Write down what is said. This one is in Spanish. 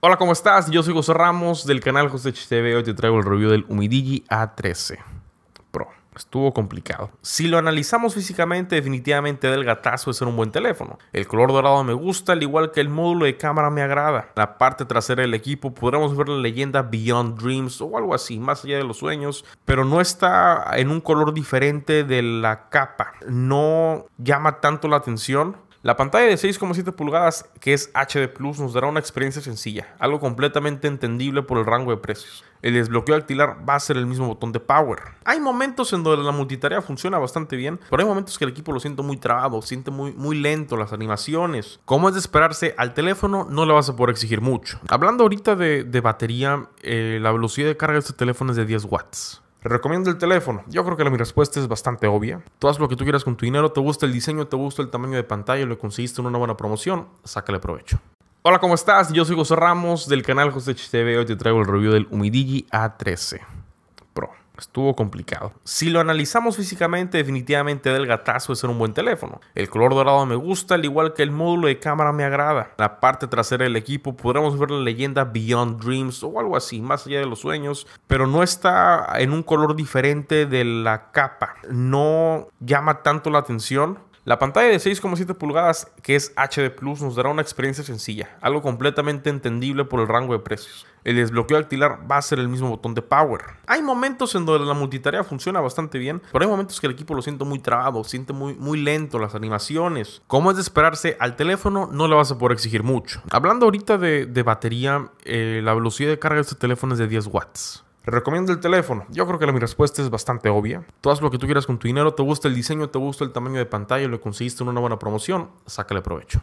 Hola, ¿cómo estás? Yo soy José Ramos del canal José TV. Hoy te traigo el review del Umidigi A13 Pro. Estuvo complicado. Si lo analizamos físicamente, definitivamente del gatazo de ser un buen teléfono. El color dorado me gusta, al igual que el módulo de cámara me agrada. La parte trasera del equipo podremos ver la leyenda Beyond Dreams o algo así, más allá de los sueños, pero no está en un color diferente de la capa. No llama tanto la atención la pantalla de 6,7 pulgadas, que es HD Plus, nos dará una experiencia sencilla, algo completamente entendible por el rango de precios. El desbloqueo dactilar va a ser el mismo botón de Power. Hay momentos en donde la multitarea funciona bastante bien, pero hay momentos que el equipo lo siente muy trabado, siente muy, muy lento las animaciones. Como es de esperarse, al teléfono no le vas a poder exigir mucho. Hablando ahorita de, batería, eh, la velocidad de carga de este teléfono es de 10 watts recomiendo el teléfono? Yo creo que mi respuesta es bastante obvia. Tú haz lo que tú quieras con tu dinero, te gusta el diseño, te gusta el tamaño de pantalla, lo conseguiste en una buena promoción, sácale provecho. Hola, ¿cómo estás? Yo soy José Ramos del canal José TV. Hoy te traigo el review del Umidigi A13. Estuvo complicado. Si lo analizamos físicamente, definitivamente del gatazo es ser un buen teléfono. El color dorado me gusta, al igual que el módulo de cámara me agrada. La parte trasera del equipo podremos ver la leyenda Beyond Dreams o algo así, más allá de los sueños, pero no está en un color diferente de la capa. No llama tanto la atención la pantalla de 6,7 pulgadas, que es HD Plus, nos dará una experiencia sencilla, algo completamente entendible por el rango de precios. El desbloqueo dactilar va a ser el mismo botón de Power. Hay momentos en donde la multitarea funciona bastante bien, pero hay momentos que el equipo lo siento muy trabado, siente muy, lento las animaciones. Como es de esperarse, al teléfono no le vas a poder exigir mucho. Hablando ahorita de, batería, eh, la velocidad de carga de este teléfono es de 10 watts recomiendo el teléfono? Yo creo que mi respuesta es bastante obvia. Tú haz lo que tú quieras con tu dinero, te gusta el diseño, te gusta el tamaño de pantalla, lo conseguiste en una buena promoción, sácale provecho.